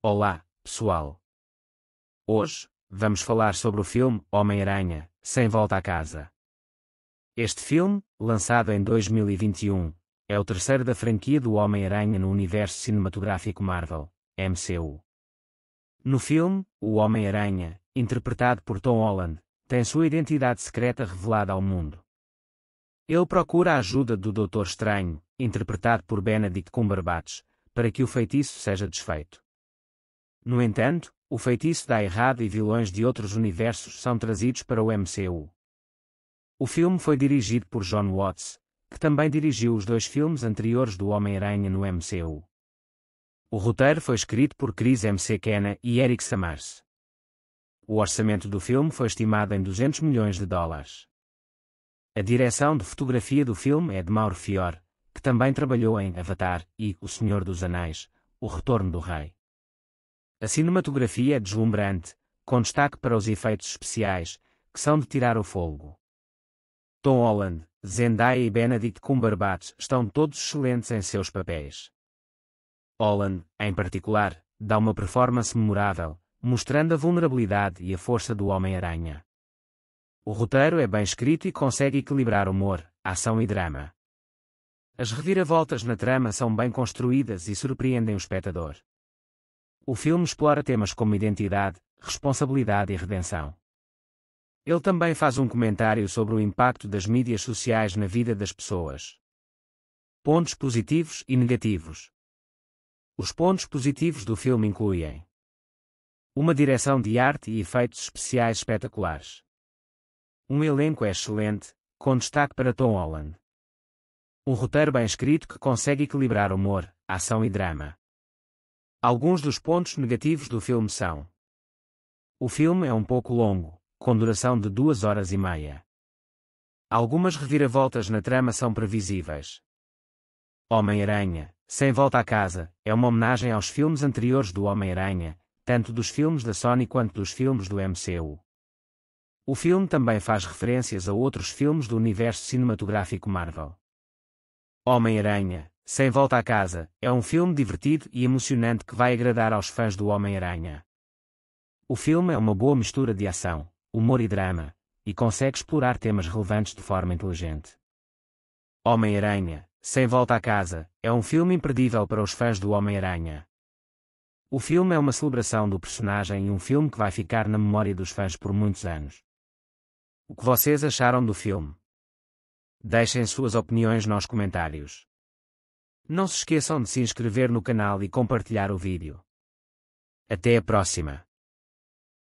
Olá, pessoal! Hoje, vamos falar sobre o filme Homem-Aranha, Sem Volta a Casa. Este filme, lançado em 2021, é o terceiro da franquia do Homem-Aranha no universo cinematográfico Marvel, MCU. No filme, o Homem-Aranha, interpretado por Tom Holland, tem sua identidade secreta revelada ao mundo. Ele procura a ajuda do Doutor Estranho, interpretado por Benedict Cumberbatch, para que o feitiço seja desfeito. No entanto, o feitiço dá errado e vilões de outros universos são trazidos para o MCU. O filme foi dirigido por John Watts, que também dirigiu os dois filmes anteriores do Homem-Aranha no MCU. O roteiro foi escrito por Chris McKenna e Eric Samars. O orçamento do filme foi estimado em 200 milhões de dólares. A direção de fotografia do filme é de Mauro Fior, que também trabalhou em Avatar e O Senhor dos Anéis, O Retorno do Rei. A cinematografia é deslumbrante, com destaque para os efeitos especiais, que são de tirar o fôlego. Tom Holland, Zendaya e Benedict Cumberbatch estão todos excelentes em seus papéis. Holland, em particular, dá uma performance memorável, mostrando a vulnerabilidade e a força do Homem-Aranha. O roteiro é bem escrito e consegue equilibrar humor, ação e drama. As reviravoltas na trama são bem construídas e surpreendem o espectador. O filme explora temas como identidade, responsabilidade e redenção. Ele também faz um comentário sobre o impacto das mídias sociais na vida das pessoas. Pontos positivos e negativos. Os pontos positivos do filme incluem uma direção de arte e efeitos especiais espetaculares. Um elenco excelente, com destaque para Tom Holland. Um roteiro bem escrito que consegue equilibrar humor, ação e drama. Alguns dos pontos negativos do filme são: O filme é um pouco longo, com duração de duas horas e meia. Algumas reviravoltas na trama são previsíveis. Homem-Aranha, Sem Volta à Casa, é uma homenagem aos filmes anteriores do Homem-Aranha, tanto dos filmes da Sony quanto dos filmes do MCU. O filme também faz referências a outros filmes do universo cinematográfico Marvel. Homem-Aranha, sem Volta à Casa é um filme divertido e emocionante que vai agradar aos fãs do Homem-Aranha. O filme é uma boa mistura de ação, humor e drama, e consegue explorar temas relevantes de forma inteligente. Homem-Aranha, Sem Volta à Casa, é um filme imperdível para os fãs do Homem-Aranha. O filme é uma celebração do personagem e um filme que vai ficar na memória dos fãs por muitos anos. O que vocês acharam do filme? Deixem suas opiniões nos comentários. Não se esqueçam de se inscrever no canal e compartilhar o vídeo. Até a próxima!